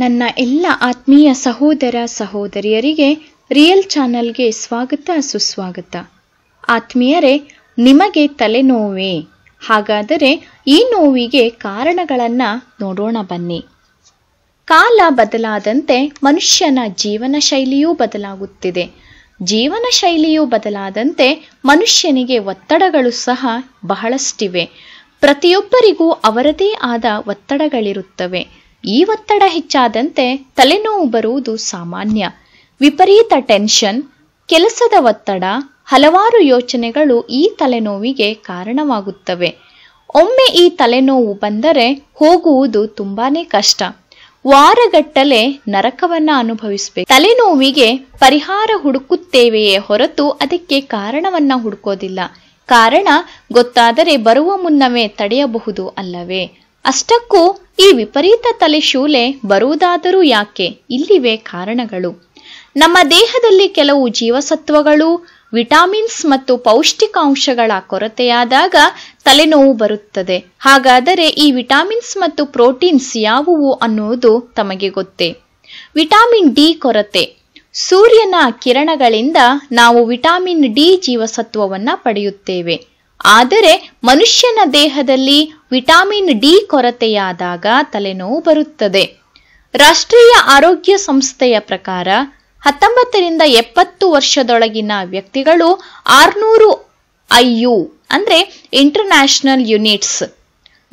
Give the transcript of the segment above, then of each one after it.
ನನ್ನ ಎಲ್ಲ ಆತ್ಮೀಯ ಸಹೋದರ ಸಹೋದರಿಯರಿಗೆ ರಿಯಲ್ ಚಾನಲ್ಗೆ ಸ್ವಾಗತ ಸುಸ್ವಾಗತ ಆತ್ಮೀಯರೇ ನಿಮಗೆ ತಲೆನೋವೇ ಹಾಗಾದರೆ ಈ ನೋವಿಗೆ ಕಾರಣಗಳನ್ನು ನೋಡೋಣ ಬನ್ನಿ ಕಾಲ ಬದಲಾದಂತೆ ಮನುಷ್ಯನ ಜೀವನ ಶೈಲಿಯೂ ಬದಲಾಗುತ್ತಿದೆ ಜೀವನ ಶೈಲಿಯೂ ಬದಲಾದಂತೆ ಮನುಷ್ಯನಿಗೆ ಒತ್ತಡಗಳು ಸಹ ಬಹಳಷ್ಟಿವೆ ಪ್ರತಿಯೊಬ್ಬರಿಗೂ ಅವರದೇ ಆದ ಒತ್ತಡಗಳಿರುತ್ತವೆ ಈ ಒತ್ತಡ ಹೆಚ್ಚಾದಂತೆ ತಲೆನೋವು ಬರುವುದು ಸಾಮಾನ್ಯ ವಿಪರೀತ ಟೆನ್ಷನ್ ಕೆಲಸದ ಒತ್ತಡ ಹಲವಾರು ಯೋಚನೆಗಳು ಈ ತಲೆನೋವಿಗೆ ಕಾರಣವಾಗುತ್ತವೆ ಒಮ್ಮೆ ಈ ತಲೆನೋವು ಬಂದರೆ ಹೋಗುವುದು ತುಂಬಾನೇ ಕಷ್ಟ ವಾರಗಟ್ಟಲೆ ನರಕವನ್ನ ಅನುಭವಿಸಬೇಕು ತಲೆನೋವಿಗೆ ಪರಿಹಾರ ಹುಡುಕುತ್ತೇವೆಯೇ ಹೊರತು ಅದಕ್ಕೆ ಕಾರಣವನ್ನ ಹುಡುಕೋದಿಲ್ಲ ಕಾರಣ ಗೊತ್ತಾದರೆ ಬರುವ ಮುನ್ನವೇ ತಡೆಯಬಹುದು ಅಲ್ಲವೇ ಅಷ್ಟಕ್ಕೂ ಈ ವಿಪರೀತ ತಲೆಶೂಲೆ ಬರುವುದಾದರೂ ಯಾಕೆ ಇಲ್ಲಿವೆ ಕಾರಣಗಳು ನಮ್ಮ ದೇಹದಲ್ಲಿ ಕೆಲವು ಜೀವಸತ್ವಗಳು ವಿಟಾಮಿನ್ಸ್ ಮತ್ತು ಪೌಷ್ಟಿಕಾಂಶಗಳ ಕೊರತೆಯಾದಾಗ ತಲೆನೋವು ಬರುತ್ತದೆ ಹಾಗಾದರೆ ಈ ವಿಟಾಮಿನ್ಸ್ ಮತ್ತು ಪ್ರೋಟೀನ್ಸ್ ಯಾವುವು ಅನ್ನುವುದು ತಮಗೆ ಗೊತ್ತೇ ವಿಟಾಮಿನ್ ಡಿ ಕೊರತೆ ಸೂರ್ಯನ ಕಿರಣಗಳಿಂದ ನಾವು ವಿಟಾಮಿನ್ ಡಿ ಜೀವಸತ್ವವನ್ನು ಪಡೆಯುತ್ತೇವೆ ಆದರೆ ಮನುಷ್ಯನ ದೇಹದಲ್ಲಿ ವಿಟಾಮಿನ್ ಡಿ ಕೊರತೆಯಾದಾಗ ತಲೆನೋವು ಬರುತ್ತದೆ ರಾಷ್ಟ್ರೀಯ ಆರೋಗ್ಯ ಸಂಸ್ಥೆಯ ಪ್ರಕಾರ ಹತ್ತೊಂಬತ್ತರಿಂದ ಎಪ್ಪತ್ತು ವರ್ಷದೊಳಗಿನ ವ್ಯಕ್ತಿಗಳು ಆರ್ನೂರು ಐಯು ಅಂದರೆ ಇಂಟರ್ನ್ಯಾಷನಲ್ ಯೂನಿಟ್ಸ್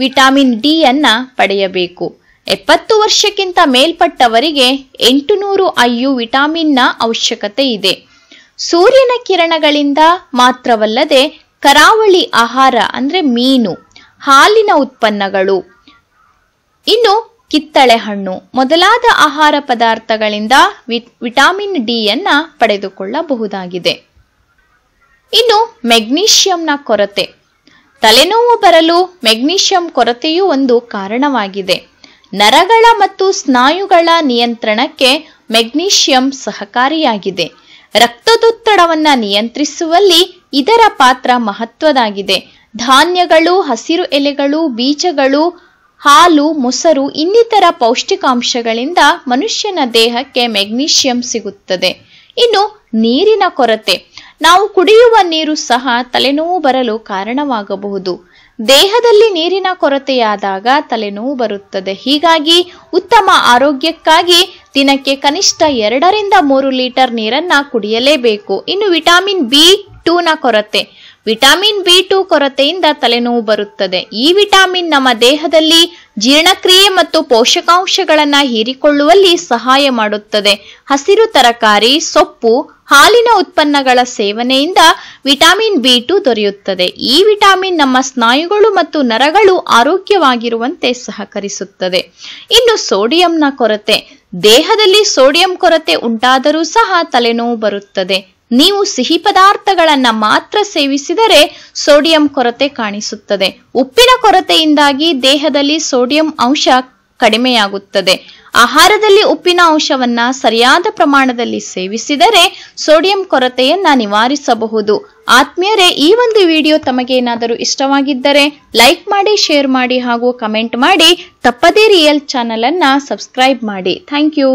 ವಿಟಾಮಿನ್ ಡಿ ಅನ್ನ ಪಡೆಯಬೇಕು ಎಪ್ಪತ್ತು ವರ್ಷಕ್ಕಿಂತ ಮೇಲ್ಪಟ್ಟವರಿಗೆ ನೂರು ಐಯು ವಿಟಾಮಿನ್ನ ಅವಶ್ಯಕತೆ ಇದೆ ಸೂರ್ಯನ ಕಿರಣಗಳಿಂದ ಮಾತ್ರವಲ್ಲದೆ ಕರಾವಳಿ ಆಹಾರ ಅಂದರೆ ಮೀನು ಹಾಲಿನ ಉತ್ಪನ್ನಗಳು ಇನ್ನು ಕಿತ್ತಳೆ ಹಣ್ಣು ಮೊದಲಾದ ಆಹಾರ ಪದಾರ್ಥಗಳಿಂದ ವಿಟಾಮಿನ್ ಡಿಯನ್ನು ಪಡೆದುಕೊಳ್ಳಬಹುದಾಗಿದೆ ಇನ್ನು ಮೆಗ್ನೀಷಿಯಂನ ಕೊರತೆ ತಲೆನೋವು ಬರಲು ಮೆಗ್ನೀಷಿಯಂ ಕೊರತೆಯೂ ಒಂದು ಕಾರಣವಾಗಿದೆ ನರಗಳ ಮತ್ತು ಸ್ನಾಯುಗಳ ನಿಯಂತ್ರಣಕ್ಕೆ ಮೆಗ್ನೀಷಿಯಂ ಸಹಕಾರಿಯಾಗಿದೆ ರಕ್ತದೊತ್ತಡವನ್ನು ನಿಯಂತ್ರಿಸುವಲ್ಲಿ ಇದರ ಪಾತ್ರ ಮಹತ್ವದಾಗಿದೆ ಧಾನ್ಯಗಳು ಹಸಿರು ಎಲೆಗಳು ಬೀಜಗಳು ಹಾಲು ಮೊಸರು ಇನ್ನಿತರ ಪೌಷ್ಟಿಕಾಂಶಗಳಿಂದ ಮನುಷ್ಯನ ದೇಹಕ್ಕೆ ಮೆಗ್ನೀಷಿಯಂ ಸಿಗುತ್ತದೆ ಇನ್ನು ನೀರಿನ ಕೊರತೆ ನಾವು ಕುಡಿಯುವ ನೀರು ಸಹ ತಲೆನೋವು ಬರಲು ಕಾರಣವಾಗಬಹುದು ದೇಹದಲ್ಲಿ ನೀರಿನ ಕೊರತೆಯಾದಾಗ ತಲೆನೋವು ಬರುತ್ತದೆ ಹೀಗಾಗಿ ಉತ್ತಮ ಆರೋಗ್ಯಕ್ಕಾಗಿ ದಿನಕ್ಕೆ ಕನಿಷ್ಠ ಎರಡರಿಂದ ಮೂರು ಲೀಟರ್ ನೀರನ್ನ ಕುಡಿಯಲೇಬೇಕು ಇನ್ನು ವಿಟಾಮಿನ್ ಬಿ ಟೂನ ಕೊರತೆ ವಿಟಾಮಿನ್ ಬಿ ಟೂ ಕೊರತೆಯಿಂದ ತಲೆನೋವು ಬರುತ್ತದೆ ಈ ವಿಟಾಮಿನ್ ನಮ್ಮ ದೇಹದಲ್ಲಿ ಜೀರ್ಣಕ್ರಿಯೆ ಮತ್ತು ಪೋಷಕಾಂಶಗಳನ್ನು ಹೀರಿಕೊಳ್ಳುವಲ್ಲಿ ಸಹಾಯ ಮಾಡುತ್ತದೆ ಹಸಿರು ತರಕಾರಿ ಸೊಪ್ಪು ಹಾಲಿನ ಉತ್ಪನ್ನಗಳ ಸೇವನೆಯಿಂದ ವಿಟಾಮಿನ್ ಬಿ ಟೂ ದೊರೆಯುತ್ತದೆ ಈ ವಿಟಾಮಿನ್ ನಮ್ಮ ಸ್ನಾಯುಗಳು ಮತ್ತು ನರಗಳು ಆರೋಗ್ಯವಾಗಿರುವಂತೆ ಸಹಕರಿಸುತ್ತದೆ ಇನ್ನು ಸೋಡಿಯಂನ ಕೊರತೆ ದೇಹದಲ್ಲಿ ಸೋಡಿಯಂ ಕೊರತೆ ಉಂಟಾದರೂ ಸಹ ತಲೆನೋವು ಬರುತ್ತದೆ ನೀವು ಸಿಹಿ ಪದಾರ್ಥಗಳನ್ನ ಮಾತ್ರ ಸೇವಿಸಿದರೆ ಸೋಡಿಯಂ ಕೊರತೆ ಕಾಣಿಸುತ್ತದೆ ಉಪ್ಪಿನ ಕೊರತೆಯಿಂದಾಗಿ ದೇಹದಲ್ಲಿ ಸೋಡಿಯಂ ಅಂಶ ಕಡಿಮೆಯಾಗುತ್ತದೆ ಆಹಾರದಲ್ಲಿ ಉಪ್ಪಿನ ಅಂಶವನ್ನ ಸರಿಯಾದ ಪ್ರಮಾಣದಲ್ಲಿ ಸೇವಿಸಿದರೆ ಸೋಡಿಯಂ ಕೊರತೆಯನ್ನ ನಿವಾರಿಸಬಹುದು ಆತ್ಮೀಯರೇ ಈ ಒಂದು ವಿಡಿಯೋ ತಮಗೇನಾದರೂ ಇಷ್ಟವಾಗಿದ್ದರೆ ಲೈಕ್ ಮಾಡಿ ಶೇರ್ ಮಾಡಿ ಹಾಗೂ ಕಮೆಂಟ್ ಮಾಡಿ ತಪ್ಪದೇ ರಿಯಲ್ ಚಾನಲ್ ಅನ್ನ ಸಬ್ಸ್ಕ್ರೈಬ್ ಮಾಡಿ ಥ್ಯಾಂಕ್ ಯು